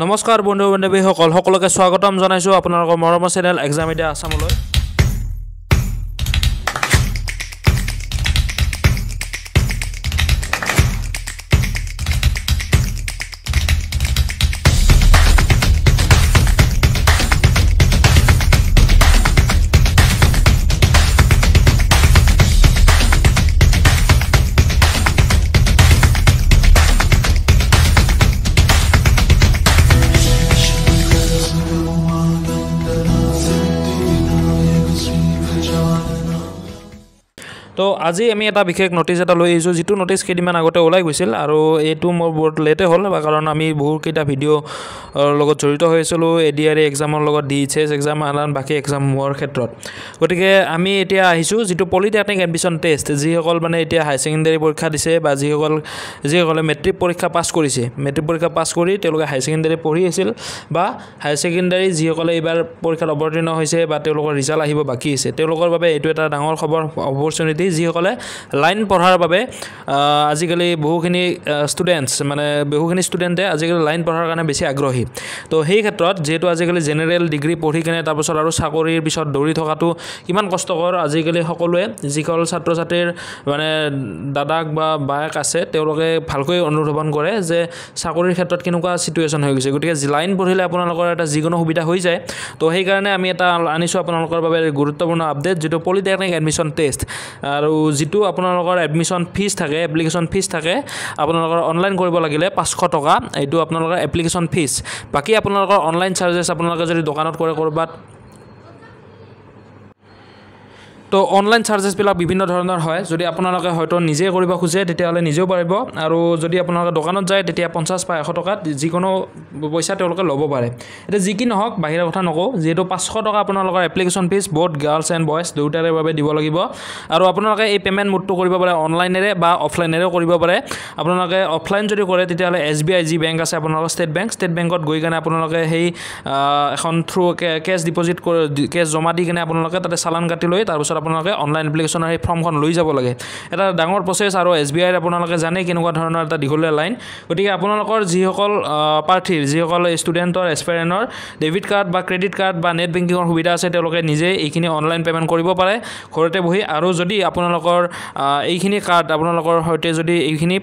নমস্কাৰ বন্ধু বান্ধৱীসকল সকলোকে স্বাগতম জনাইছোঁ আপোনালোকৰ মৰমৰ চেনেল এক্সাম এতিয়া আছামলৈ আজি আমি এটা বিশেষ নটিছ এটা লৈ আহিছোঁ যিটো নটিছ কেইদিনমান আগতে ওলাই গৈছিল আৰু এইটো মোৰ বহুত লেটেই হ'ল কাৰণ আমি বহুকেইটা ভিডিঅ' লগত জড়িত হৈ আছিলোঁ এ ডি আৰ এক্সামৰ লগত ডি এইচ এছ এক্সাম আন বাকী এক্সাম হোৱাৰ ক্ষেত্ৰত গতিকে আমি এতিয়া আহিছোঁ যিটো পলিটেকনিক এডমিশ্যন টেষ্ট যিসকল মানে এতিয়া হায়াৰ ছেকেণ্ডেৰী পৰীক্ষা দিছে বা যিসকল যিসকলে মেট্ৰিক পৰীক্ষা পাছ কৰিছে মেট্ৰিক পৰীক্ষা পাছ কৰি তেওঁলোকে হায়াৰ ছেকেণ্ডেৰী পঢ়ি আছিল বা হায়াৰ ছেকেণ্ডেৰী যিসকলে এইবাৰ পৰীক্ষাত অৱতীৰ্ণ হৈছে বা তেওঁলোকৰ ৰিজাল্ট আহিব বাকী আছে তেওঁলোকৰ বাবে এইটো এটা ডাঙৰ খবৰ অপৰচুনিটি যি যিসকলে লাইন পঢ়াৰ বাবে আজিকালি বহুখিনি ষ্টুডেণ্টছ মানে বহুখিনি ষ্টুডেণ্টে আজিকালি লাইন পঢ়াৰ কাৰণে বেছি আগ্ৰহী তো সেই ক্ষেত্ৰত যিহেতু আজিকালি জেনেৰেল ডিগ্ৰী পঢ়ি কিনে তাৰপিছত আৰু চাকৰিৰ পিছত দৌৰি থকাটো কিমান কষ্টকৰ আজিকালি সকলোৱে যিসকল ছাত্ৰ ছাত্ৰীৰ মানে দাদাক বা বায়েক আছে তেওঁলোকে ভালকৈ অনুধাৱন কৰে যে চাকৰিৰ ক্ষেত্ৰত কেনেকুৱা চিটুৱেশ্যন হৈ গৈছে গতিকে লাইন পঢ়িলে আপোনালোকৰ এটা যিকোনো সুবিধা হৈ যায় তো সেইকাৰণে আমি এটা আনিছোঁ আপোনালোকৰ বাবে গুৰুত্বপূৰ্ণ আপডেট যিটো পলিটেকনিক এডমিশ্যন টেষ্ট আৰু যিটো আপোনালোকৰ এডমিশ্যন ফিজ থাকে এপ্লিকেশ্যন ফিজ থাকে আপোনালোকৰ অনলাইন কৰিব লাগিলে পাঁচশ টকা এইটো আপোনালোকৰ এপ্লিকেশ্যন ফিজ বাকী আপোনালোকৰ অনলাইন চাৰ্জেছ আপোনালোকে যদি দোকানত কৰে ক'ৰবাত তো অনলাইন চাৰ্জেছবিলাক বিভিন্ন ধৰণৰ হয় যদি আপোনালোকে হয়তো নিজে কৰিব খোজে তেতিয়াহ'লে নিজেও পাৰিব আৰু যদি আপোনালোকে দোকানত যায় তেতিয়া পঞ্চাছ বা এশ টকাত যিকোনো পইচা তেওঁলোকে ল'ব পাৰে এতিয়া যি কি নহওক বাহিৰা কথা নকওঁ যিহেতু পাঁচশ টকা আপোনালোকৰ এপ্লিকেশ্যন ফিজ বহুত গাৰ্লছ এণ্ড বয়জ দুয়োটাৰে বাবে দিব লাগিব আৰু আপোনালোকে এই পে'মেণ্ট মোডটো কৰিব পাৰে অনলাইনেৰে বা অফলাইনেৰেও কৰিব পাৰে আপোনালোকে অফলাইন যদি কৰে তেতিয়াহ'লে এছ বি আই যি বেংক আছে আপোনালোকৰ ষ্টেট বেংক ষ্টেট বেংকত গৈ কেনে আপোনালোকে সেই এখন থ্ৰু কেছ ডিপ'জিট কেছ জমা দি কেনে আপোনালোকে তাতে চালান কাটি লৈ তাৰপিছত আপোনালোকে অনলাইন এপ্লিকেশ্যনৰ সেই ফৰ্মখন লৈ যাব লাগে এটা ডাঙৰ প্ৰচেছ আৰু এছ বি আইৰ আপোনালোকে জানেই কেনেকুৱা ধৰণৰ এটা দীঘলীয়া লাইন গতিকে আপোনালোকৰ যিসকল প্ৰাৰ্থীৰ যিসকল ষ্টুডেণ্টৰ এক্সপেৰেণ্টৰ ডেবিট কাৰ্ড বা ক্ৰেডিট কাৰ্ড বা নেট বেংকিঙৰ সুবিধা আছে তেওঁলোকে নিজে এইখিনি অনলাইন পে'মেণ্ট কৰিব পাৰে ঘৰতে বহি আৰু যদি আপোনালোকৰ এইখিনি কাৰ্ড আপোনালোকৰ সৈতে যদি এইখিনি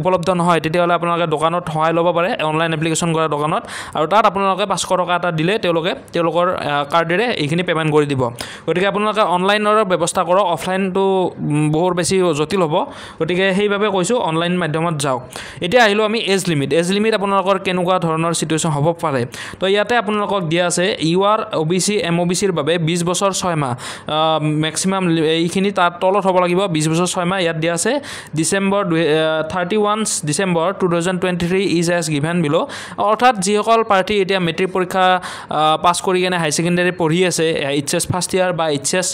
উপলব্ধ নহয় তেতিয়াহ'লে আপোনালোকে দোকানত সহায় ল'ব পাৰে অনলাইন এপ্লিকেশ্যন কৰা দোকানত আৰু তাত আপোনালোকে পাঁচশ টকা এটা দিলে তেওঁলোকে তেওঁলোকৰ কাৰ্ডেৰে এইখিনি পে'মেণ্ট কৰি দিব গতিকে আপোনালোকে অনলাইন অনলাইনৰ ব্যৱস্থা কৰক অফলাইনটো বহুত বেছি জটিল হ'ব গতিকে সেইবাবে কৈছোঁ অনলাইন মাধ্যমত যাওক এতিয়া আহিলোঁ আমি এজ লিমিট এজ লিমিট আপোনালোকৰ কেনেকুৱা ধৰণৰ চিটুৱেশ্যন হ'ব পাৰে তো ইয়াতে আপোনালোকক দিয়া আছে U R O' B C M O' B চিৰ বাবে বিছ বছৰ ছয়মাহ মেক্সিমাম এইখিনি তাৰ তলত হ'ব লাগিব বিছ বছৰ ছয়মাহ ইয়াত দিয়া আছে December thirty one December two thousand twenty three is as given below অৰ্থাৎ যিসকল প্ৰাৰ্থী এতিয়া মেট্ৰিক পৰীক্ষা পাছ কৰি কেনে হাই ছেকেণ্ডেৰী পঢ়ি আছে এইচ এছ ফাৰ্ষ্ট ইয়াৰ বা এইচ এছ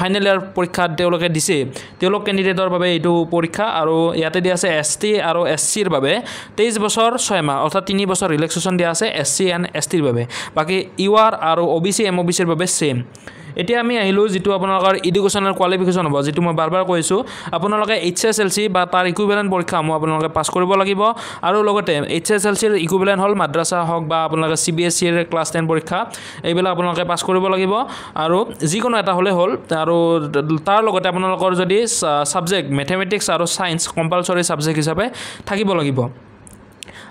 ফাইনেল ইয়াৰ পৰীক্ষাত তেওঁলোকে দিছে তেওঁলোক কেণ্ডিডেটৰ বাবে এইটো পৰীক্ষা আৰু ইয়াতে দিয়া আছে এছ টি আৰু এছ চিৰ বাবে তেইছ বছৰ ছয়মাহ অৰ্থাৎ তিনি বছৰ ৰিলেক্সেশ্যন দিয়া আছে এছ চি এণ্ড এছ টিৰ বাবে বাকী ইউ আৰ আৰু O' B C M O' B চিৰ বাবে ছেম এতিয়া আমি আহিলোঁ যিটো আপোনালোকৰ এডুকেশ্যনেল কোৱালিফিকেশ্যন হ'ব যিটো মই বাৰ বাৰ কৈছোঁ আপোনালোকে এইচ এছ এল চি বা তাৰ ইকুইভেলেণ্ট পৰীক্ষাসমূহ আপোনালোকে পাছ কৰিব লাগিব আৰু লগতে এইচ এছ এল চিৰ ইকুইভেলেণ্ট হ'ল মাদ্ৰাছা হওক বা আপোনালোকে চি বি এছ চিৰ ক্লাছ টেন পৰীক্ষা এইবিলাক আপোনালোকে পাছ কৰিব লাগিব আৰু যিকোনো এটা হ'লেই হ'ল আৰু তাৰ লগতে আপোনালোকৰ যদি ছাবজেক্ট মেথেমেটিক্স আৰু ছায়েন্স কম্পালচৰি ছাবজেক্ট হিচাপে থাকিব লাগিব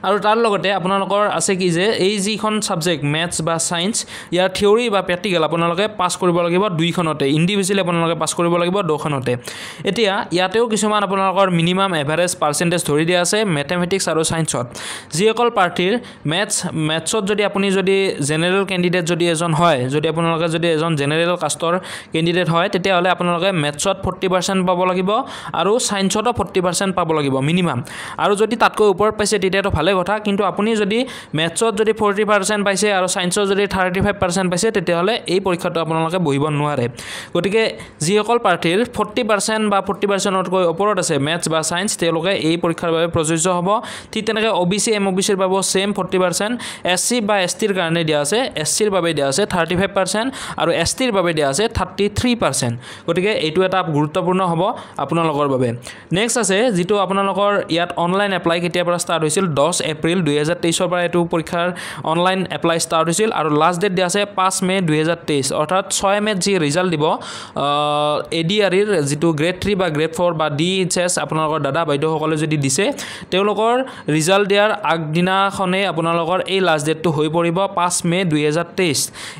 আৰু তাৰ লগতে আপোনালোকৰ আছে কি যে এই যিখন ছাবজেক্ট মেথছ বা ছায়েন্স ইয়াৰ থিয়ৰী বা প্ৰেক্টিকেল আপোনালোকে পাছ কৰিব লাগিব দুইখনতে ইণ্ডিভিজুৱেলি আপোনালোকে পাছ কৰিব লাগিব দুখনতে এতিয়া ইয়াতেও কিছুমান আপোনালোকৰ মিনিমাম এভাৰেজ পাৰ্চেণ্টেজ ধৰি দিয়া আছে মেথেমেটিক্স আৰু ছায়েন্সত যিসকল প্ৰাৰ্থীৰ মেথছ মেথছত যদি আপুনি যদি জেনেৰেল কেণ্ডিডেট যদি এজন হয় যদি আপোনালোকে যদি এজন জেনেৰেল কাষ্টৰ কেণ্ডিডেট হয় তেতিয়াহ'লে আপোনালোকে মেথছত ফৰ্টি পাৰ্চেণ্ট পাব লাগিব আৰু ছায়েন্সতো ফৰ্টি পাৰ্চেণ্ট পাব লাগিব মিনিমাম আৰু যদি তাতকৈ ওপৰত পাইছে তেতিয়াতো ভালে বেলেগ কথা কিন্তু আপুনি যদি মেথছত যদি ফৰ্টি পাৰ্চেণ্ট পাইছে আৰু ছায়েন্সত যদি থাৰ্টি ফাইভ পাৰ্চেণ্ট পাইছে তেতিয়াহ'লে এই পৰীক্ষাটো আপোনালোকে বহিব নোৱাৰে গতিকে যিসকল প্ৰাৰ্থীৰ ফৰ্টি পাৰ্চেণ্ট বা ফৰ্টি পাৰ্চেণ্টতকৈ ওপৰত আছে মেথছ বা ছায়েন্স তেওঁলোকে এই পৰীক্ষাৰ বাবে প্ৰযোজ্য হ'ব ঠিক তেনেকৈ O' B C M O' B চিৰ বাবেও same forty percent S C বা এছ টিৰ কাৰণে দিয়া আছে এছ চিৰ বাবে দিয়া আছে থাৰ্টি ফাইভ পাৰ্চেণ্ট আৰু এছ টিৰ বাবে দিয়া আছে থাৰ্টি থ্ৰী পাৰ্চেণ্ট গতিকে এইটো এটা গুৰুত্বপূৰ্ণ হ'ব আপোনালোকৰ বাবে নেক্সট আছে যিটো আপোনালোকৰ ইয়াত অনলাইন এপ্লাই কেতিয়াৰ পৰা ষ্টাৰ্ট হৈছিল দহ এপ্ৰিল দুহেজাৰ তেইছৰ পৰা এইটো পৰীক্ষাৰ অনলাইন এপ্লাই ষ্টাৰ্ট হৈছিল আৰু লাষ্ট ডেট দিয়া আছে পাঁচ মে' দুহেজাৰ তেইছ অৰ্থাৎ ছয় মে'ত যি ৰিজাল্ট দিব এ ডি আৰ ইৰ যিটো গ্ৰেড থ্ৰী বা গ্ৰেড ফ'ৰ বা ডি এইচ এছ আপোনালোকৰ দাদা বাইদেউসকলে যদি দিছে তেওঁলোকৰ ৰিজাল্ট দিয়াৰ আগদিনাখনেই আপোনালোকৰ এই লাষ্ট ডেটটো হৈ পৰিব পাঁচ মে' দুহেজাৰ তেইছ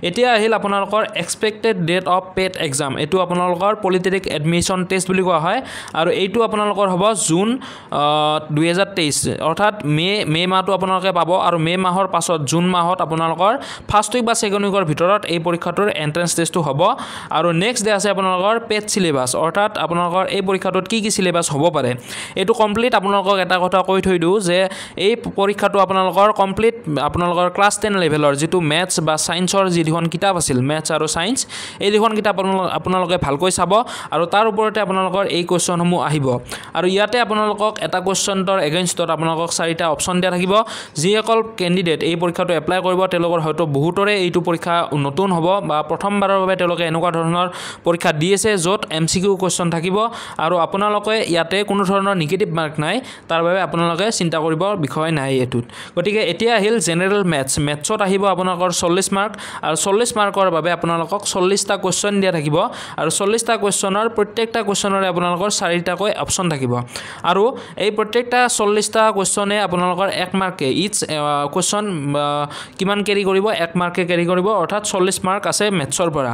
এতিয়া আহিল আপোনালোকৰ expected date of paid exam এইটো আপোনালোকৰ পলিটেকনিক এডমিশ্যন টেষ্ট বুলি কোৱা হয় আৰু এইটো আপোনালোকৰ হ'ব জুন দুহেজাৰ তেইছ অৰ্থাৎ মে' মে মাহটো আপোনালোকে পাব আৰু মে মাহৰ পাছত জুন মাহত আপোনালোকৰ ফাৰ্ষ্ট উইক বা ছেকেণ্ড উইকৰ ভিতৰত এই পৰীক্ষাটোৰ এণ্ট্ৰেঞ্চ টেষ্টটো হ'ব আৰু নেক্সট ডে আছে আপোনালোকৰ পে'ড চিলেবাছ অৰ্থাৎ আপোনালোকৰ এই পৰীক্ষাটোত কি কি চিলেবাছ হ'ব পাৰে এইটো কমপ্লিট আপোনালোকক এটা কথা কৈ থৈ দিওঁ যে এই পৰীক্ষাটো আপোনালোকৰ কমপ্লিট আপোনালোকৰ ক্লাছ টেন লেভেলৰ যিটো মেথছ বা ছায়েন্সৰ যি দুখন কিতাপ আছিল মেথছ আৰু ছায়েন্স এই দুখন কিতাপ আপোনালোকে ভালকৈ চাব আৰু তাৰ ওপৰতে আপোনালোকৰ এই কুৱেশ্যনসমূহ আহিব আৰু ইয়াতে আপোনালোকক এটা কুৱেশ্যনটোৰ এগেইনষ্টত আপোনালোকক চাৰিটা অপশ্যন সন্দেহ থাকিব যিসকল কেণ্ডিডেট এই পৰীক্ষাটো এপ্লাই কৰিব তেওঁলোকৰ হয়তো বহুতৰে এইটো পৰীক্ষা নতুন হ'ব বা প্ৰথমবাৰৰ বাবে তেওঁলোকে এনেকুৱা ধৰণৰ পৰীক্ষা দি আছে য'ত এম চি কিউ কুৱেশ্যন থাকিব আৰু আপোনালোকে ইয়াতে কোনো ধৰণৰ নিগেটিভ মাৰ্ক নাই তাৰ বাবে আপোনালোকে চিন্তা কৰিবৰ বিষয় নাই এইটোত গতিকে এতিয়া আহিল জেনেৰেল মেথছ মেথছত আহিব আপোনালোকৰ চল্লিছ মাৰ্ক আৰু চল্লিছ মাৰ্কৰ বাবে আপোনালোকক চল্লিছটা কুৱেশ্যন দিয়া থাকিব আৰু চল্লিছটা কুৱেশ্যনৰ প্ৰত্যেকটা কুৱেশ্যনৰে আপোনালোকৰ চাৰিটাকৈ অপশ্যন থাকিব আৰু এই প্ৰত্যেকটা চল্লিছটা কুৱেশ্যনে আপোনালোকৰ নম্বৰ এক মাৰ্কে ইটছ কুৱেশ্যন কিমান কেৰি কৰিব এক মাৰ্কে কেৰি কৰিব অৰ্থাৎ চল্লিছ মাৰ্ক আছে মেথছৰ পৰা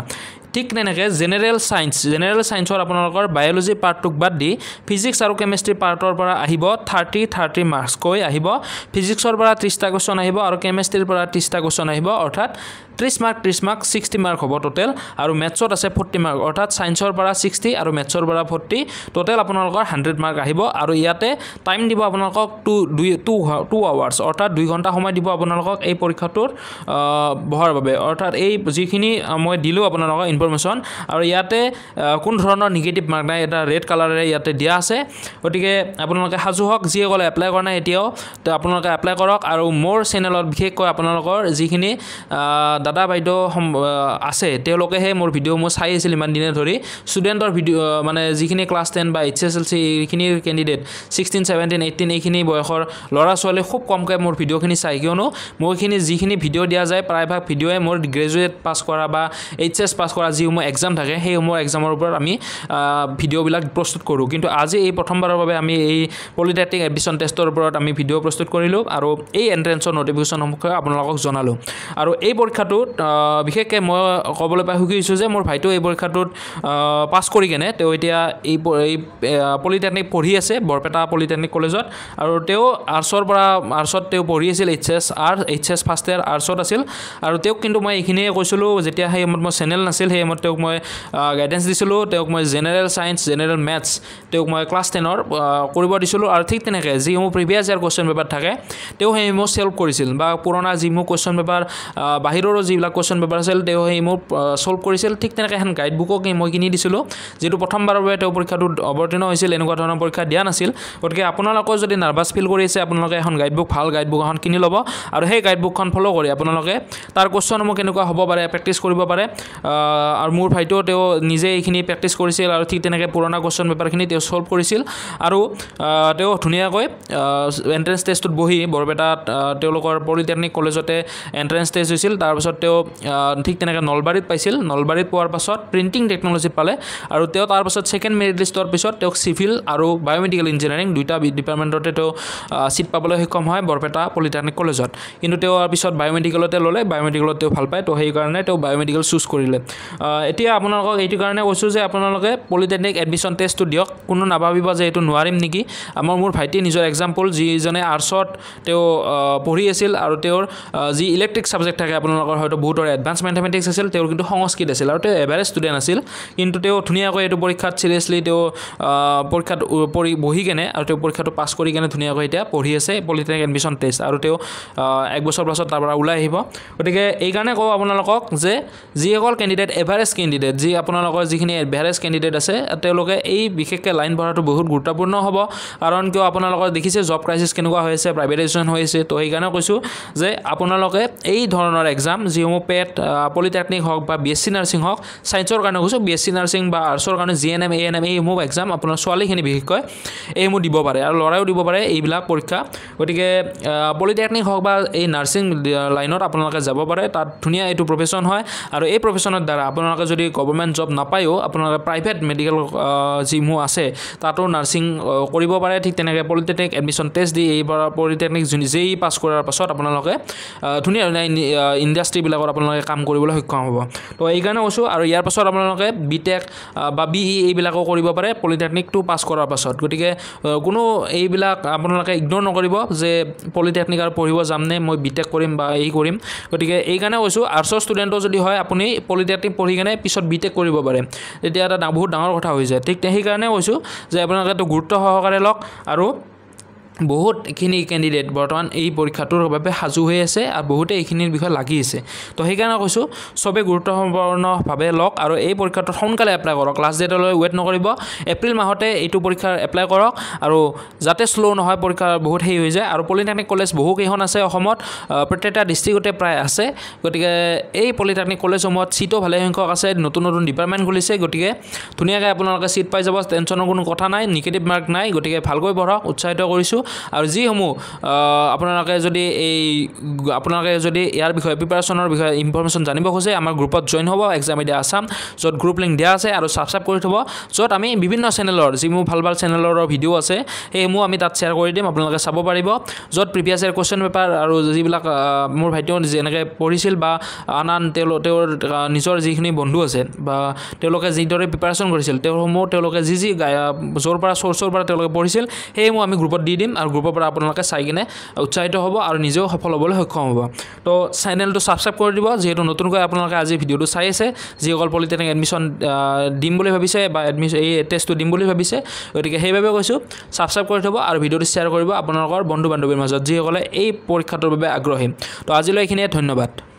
ঠিক তেনেকৈ জেনেৰেল ছায়েন্স জেনেৰেল ছায়েন্সৰ আপোনালোকৰ বায়'লজি পাৰ্টটোক বাদ দি ফিজিক্স আৰু কেমেষ্ট্ৰি পাৰ্টৰ পৰা আহিব থাৰ্টি থাৰ্টি মাৰ্কছকৈ আহিব ফিজিক্সৰ পৰা ত্ৰিছটা কুৱেশ্যন আহিব আৰু কেমেষ্ট্ৰিৰ পৰা ত্ৰিছটা কুৱেশ্যন আহিব অৰ্থাৎ ত্ৰিছ মাৰ্ক ত্ৰিছ মাৰ্ক ছিক্সটি মাৰ্ক হ'ব ট'টেল আৰু মেথছত আছে ফৰ্টি মাৰ্ক অৰ্থাৎ ছায়েন্সৰ পৰা ছিক্সটি আৰু মেথছৰ পৰা ফৰ্টি ট'টেল আপোনালোকৰ হাণ্ড্ৰেড মাৰ্ক আহিব আৰু ইয়াতে টাইম দিব আপোনালোকক টু দুই টু টু আৱাৰ্ছ অৰ্থাৎ দুই ঘণ্টা সময় দিব আপোনালোকক এই পৰীক্ষাটোৰ বহাৰ বাবে অৰ্থাৎ এই যিখিনি মই দিলোঁ আপোনালোকক ইনফৰমেশ্যন আৰু ইয়াতে কোনো ধৰণৰ নিগেটিভ মাৰ্ক নাই এটা ৰেড কালাৰেৰে ইয়াতে দিয়া আছে গতিকে আপোনালোকে সাজু হওক যিসকলে এপ্লাই কৰা নাই এতিয়াও তো আপোনালোকে এপ্লাই কৰক আৰু মোৰ চেনেলত বিশেষকৈ আপোনালোকৰ যিখিনি দাদা বাইদেউ আছে তেওঁলোকেহে মোৰ মই চাই আছিল ইমান দিনে ধৰি ষ্টুডেণ্টৰ ভিডিঅ' মানে যিখিনি ক্লাছ টেন বা এইচ এছ এল চি এইখিনি কেণ্ডিডেট ছিক্সটিন ছেভেণ্টিন এইটিন এইখিনি বয়সৰ ল'ৰা ছোৱালীয়ে খুব কমকৈ মোৰ ভিডিঅ'খিনি চায় কিয়নো মোৰখিনি যিখিনি ভিডিঅ' দিয়া যায় প্ৰায়ভাগ ভিডিঅ'ই মোৰ গ্ৰেজুৱেট পাছ কৰা বা এইচ এছ পাছ কৰা বা যিসমূহ এক্সাম থাকে সেইসমূহ এক্সামৰ ওপৰত আমি ভিডিঅ'বিলাক প্ৰস্তুত কৰোঁ কিন্তু আজি এই প্ৰথমবাৰৰ বাবে আমি এই পলিটেকনিক এডমিশ্যন টেষ্টৰ ওপৰত আমি ভিডিঅ' প্ৰস্তুত কৰিলোঁ আৰু এই এণ্ট্ৰেঞ্চৰ নটিফিকেশ্যনসমূহে আপোনালোকক জনালোঁ আৰু এই পৰীক্ষাটোত বিশেষকৈ মই ক'বলৈ পাই সুখী হৈছোঁ যে মোৰ ভাইটো এই পৰীক্ষাটোত পাছ কৰি কেনে তেওঁ এতিয়া এই পলিটেকনিক পঢ়ি আছে বৰপেটা পলিটেকনিক কলেজত আৰু তেওঁ আৰ্টছৰ পৰা আৰ্টছত তেওঁ পঢ়ি আছিল H S R H S first year আৰ্টছত আছিল আৰু তেওঁক কিন্তু মই এইখিনিয়ে কৈছিলোঁ যেতিয়া সেই সময়ত মই চেনেল নাছিল সেই টাইমত তেওঁক মই গাইডেঞ্চ দিছিলোঁ তেওঁক মই জেনেৰেল চায়েন্স জেনেৰেল মেথছ তেওঁক মই ক্লাছ টেনৰ কৰিব দিছিলোঁ আৰু ঠিক তেনেকৈ যিসমূহ প্ৰিভিয়াছ ইয়াৰ কুৱেশ্যন পেপাৰ থাকে তেওঁ সেইসমূহ চল্ভ কৰিছিল বা পুৰণা যিসমূহ কুৱেশ্যন পেপাৰ বাহিৰৰো যিবিলাক কুৱেশ্যন পেপাৰ আছিল তেওঁ সেইসমূহ চল্ভ কৰিছিল ঠিক তেনেকৈ এখন গাইডবুকো মই কিনি দিছিলোঁ যিটো প্ৰথমবাৰৰ বাবে তেওঁ পৰীক্ষাটো অৱতীৰ্ণ হৈছিল এনেকুৱা ধৰণৰ পৰীক্ষা দিয়া নাছিল গতিকে আপোনালোকেও যদি নাৰ্ভাছ ফিল কৰি আছে আপোনালোকে এখন গাইডবুক ভাল গাইডবুক এখন কিনি ল'ব আৰু সেই গাইডবুকখন ফ'ল' কৰি আপোনালোকে তাৰ কুৱেশ্যনসমূহ কেনেকুৱা হ'ব পাৰে প্ৰেক্টিছ কৰিব পাৰে আৰু মোৰ ভাইটো তেওঁ নিজে এইখিনি প্ৰেক্টিছ কৰিছিল আৰু ঠিক তেনেকৈ পুৰণা কুৱেশ্যন পেপাৰখিনি তেওঁ ছল্ভ কৰিছিল আৰু তেওঁ ধুনীয়াকৈ এণ্ট্ৰেঞ্চ টেষ্টটোত বহি বৰপেটাত তেওঁলোকৰ পলিটেকনিক কলেজতে এণ্ট্ৰেঞ্চ টেষ্ট হৈছিল তাৰপিছত তেওঁ ঠিক তেনেকৈ নলবাৰীত পাইছিল নলবাৰীত পোৱাৰ পাছত প্ৰিণ্টিং টেকন'লজি পালে আৰু তেওঁ তাৰপাছত ছেকেণ্ড মেৰিট লিষ্টৰ পিছত তেওঁক চিভিল আৰু বায়'মেডিকেল ইঞ্জিনিয়াৰিং দুটা ডিপাৰ্টমেণ্টতে তেওঁ চিট পাবলৈ সক্ষম হয় বৰপেটা পলিটেকনিক কলেজত কিন্তু তেওঁ পিছত বায়'মেডিকেলতে ল'লে বায়'মেডিকেলত তেওঁ ভাল পায় তো সেইকাৰণে তেওঁ বায়'মেডিকেল চুজ কৰিলে এতিয়া আপোনালোকক এইটো কাৰণে কৈছোঁ যে আপোনালোকে পলিটেকনিক এডমিশ্যন টেষ্টটো দিয়ক কোনো নাভাবিব যে এইটো নোৱাৰিম নেকি আমাৰ মোৰ ভাইটিয়ে নিজৰ এক্সাম্পল যিজনে আৰ্টছত তেওঁ পঢ়ি আছিল আৰু তেওঁৰ যি ইলেক্ট্ৰিক ছাবজেক্ট থাকে আপোনালোকৰ হয়তো বহুতৰ এডভান্স মেথমেটিক্স আছিল তেওঁৰ কিন্তু সংস্কৃত আছিল আৰু তেওঁ এভাৰেজ ষ্টুডেণ্ট আছিল কিন্তু তেওঁ ধুনীয়াকৈ এইটো পৰীক্ষাত ছিৰিয়াছলি তেওঁ পৰীক্ষাত পঢ়ি বহি কেনে আৰু তেওঁ পৰীক্ষাটো পাছ কৰি কেনে ধুনীয়াকৈ এতিয়া পঢ়ি আছে পলিটেকনিক এডমিশ্যন টেষ্ট আৰু তেওঁ এক বছৰ পাছত তাৰ পৰা ওলাই আহিব গতিকে এইকাৰণে কওঁ আপোনালোকক যে যিসকল কেণ্ডিডেট এভাৰ এডভাৰেজ কেণ্ডিডেট যি আপোনালোকৰ যিখিনি এডভাৰেজ কেণ্ডিডেট আছে তেওঁলোকে এই বিশেষকৈ লাইন পঢ়াটো বহুত গুৰুত্বপূৰ্ণ হ'ব কাৰণ কিয় আপোনালোকৰ দেখিছে জব ক্ৰাইচিছ কেনেকুৱা হৈছে প্ৰাইভেটাইজেশ্যন হৈছে ত' সেইকাৰণে কৈছোঁ যে আপোনালোকে এই ধৰণৰ এক্সাম যিসমূহ পেট পলিটেকনিক হওক বা বি এছ চি নাৰ্ছিং হওক ছায়েন্সৰ কাৰণে কৈছোঁ বি এছ চি নাৰ্ছিং বা আৰ্টছৰ কাৰণে G N M A N M এইসমূহ এক্সাম আপোনাৰ ছোৱালীখিনি বিশেষকৈ এইসমূহ দিব পাৰে আৰু ল'ৰাইও দিব পাৰে এইবিলাক পৰীক্ষা গতিকে পলিটেকনিক হওক বা এই নাৰ্ছিং লাইনত আপোনালোকে যাব পাৰে তাত ধুনীয়া এইটো প্ৰফেশ্যন হয় আৰু এই প্ৰফেশ্যনৰ দ্বাৰা আপোনালোকে যদি গভৰ্ণমেণ্ট জব নাপায়ো আপোনালোকে প্ৰাইভেট মেডিকেল যিসমূহ আছে তাতো নাৰ্ছিং কৰিব পাৰে ঠিক তেনেকৈ পলিটেকনিক এডমিশ্যন টেষ্ট দি এইবাৰ পলিটেকনিক নিজেই পাছ কৰাৰ পাছত আপোনালোকে ধুনীয়া ধুনীয়া ইণ্ডাষ্ট্ৰিবিলাকত আপোনালোকে কাম কৰিবলৈ সক্ষম হ'ব তো এইকাৰণে কৈছোঁ আৰু ইয়াৰ পাছত আপোনালোকে বি টেক বা বি ই e এইবিলাকো কৰিব পাৰে পলিটেকনিকটো পাছ কৰাৰ পাছত গতিকে কোনো এইবিলাক আপোনালোকে ইগন'ৰ নকৰিব যে পলিটেকনিক আৰু পঢ়িব যামনে মই বি টেক কৰিম বা এই কৰিম গতিকে এইকাৰণে কৈছোঁ আৰ্টছৰ ষ্টুডেণ্টো যদি হয় আপুনি পলিটেকনিক পঢ়ি কেনে পিছত বি টেক কৰিব পাৰে তেতিয়া এটা বহুত ডাঙৰ কথা হৈ যায় ঠিক সেইকাৰণে কৈছোঁ যে আপোনালোকে গুৰুত্ব সহকাৰে লওক আৰু বহুতখিনি কেণ্ডিডেট বৰ্তমান এই পৰীক্ষাটোৰ বাবে সাজু হৈ আছে আৰু বহুতে এইখিনিৰ বিষয়ে আছে তো সেইকাৰণে কৈছোঁ চবেই গুৰুত্বপূৰ্ণভাৱে লওক আৰু এই পৰীক্ষাটোত সোনকালে এপ্লাই কৰক লাষ্ট ডেটলৈ ৱেইট নকৰিব এপ্ৰিল মাহতে এইটো পৰীক্ষা এপ্লাই কৰক আৰু যাতে শ্ল' নহয় পৰীক্ষা বহুত হেৰি হৈ যায় আৰু পলিটেকনিক কলেজ বহুকেইখন আছে অসমত প্ৰত্যেকটা ডিষ্ট্ৰিক্টতে প্ৰায় আছে গতিকে এই পলিটেকনিক কলেজসমূহত ছিটো ভালেসংখ্যক আছে নতুন নতুন ডিপাৰ্টমেণ্ট খুলিছে গতিকে ধুনীয়াকৈ আপোনালোকে ছিট পাই যাব টেনশ্যনৰ কোনো কথা নাই নিগেটিভ মাৰ্ক নাই গতিকে ভালকৈ পঢ়ক উৎসাহিত কৰিছোঁ আৰু যিসমূহ আপোনালোকে যদি এই আপোনালোকে যদি ইয়াৰ বিষয়ে প্ৰিপাৰেশ্যনৰ বিষয়ে ইনফৰ্মেশ্যন জানিব খোজে আমাৰ গ্ৰুপত জইন হ'ব এক্সাম এডিয়া আছাম য'ত গ্ৰুপ লিংক দিয়া আছে আৰু ছাবস্ক্ৰাইব কৰি থ'ব য'ত আমি বিভিন্ন চেনেলৰ যিসমূহ ভাল ভাল চেনেলৰ ভিডিঅ' আছে সেইসমূহ আমি তাত শ্বেয়াৰ কৰি দিম আপোনালোকে চাব পাৰিব য'ত প্ৰিভিয়াছ ইয়াৰ কুৱেশ্যন পেপাৰ আৰু যিবিলাক মোৰ ভাইটিও যেনেকৈ পঢ়িছিল বা আন আন তেওঁৰ নিজৰ যিখিনি বন্ধু আছে বা তেওঁলোকে যিদৰে প্ৰিপাৰেশ্যন কৰিছিল তেওঁসমূহ তেওঁলোকে যি যি য'ৰ পৰা চ'ৰ্চৰ পৰা তেওঁলোকে পঢ়িছিল সেইসমূহ আমি গ্ৰুপত দি দিম দিম আৰু গ্ৰুপৰ পৰা আপোনালোকে চাই কিনে উৎসাহিত হ'ব আৰু নিজেও সফল হ'বলৈ সক্ষম হ'ব তো চেনেলটো ছাবস্ক্ৰাইব কৰি দিব যিহেতু নতুনকৈ আপোনালোকে আজি ভিডিঅ'টো চাই আছে যিসকল পলিটেকনিক এডমিশ্যন দিম বুলি ভাবিছে বা এডমিশ্যন এই টেষ্টটো দিম বুলি ভাবিছে গতিকে সেইবাবে কৈছোঁ ছাবস্ক্ৰাইব কৰি থ'ব আৰু ভিডিঅ'টো শ্বেয়াৰ কৰিব আপোনালোকৰ বন্ধু বান্ধৱীৰ মাজত যিসকলে এই পৰীক্ষাটোৰ বাবে আগ্ৰহী তো আজিলৈ এইখিনিয়ে ধন্যবাদ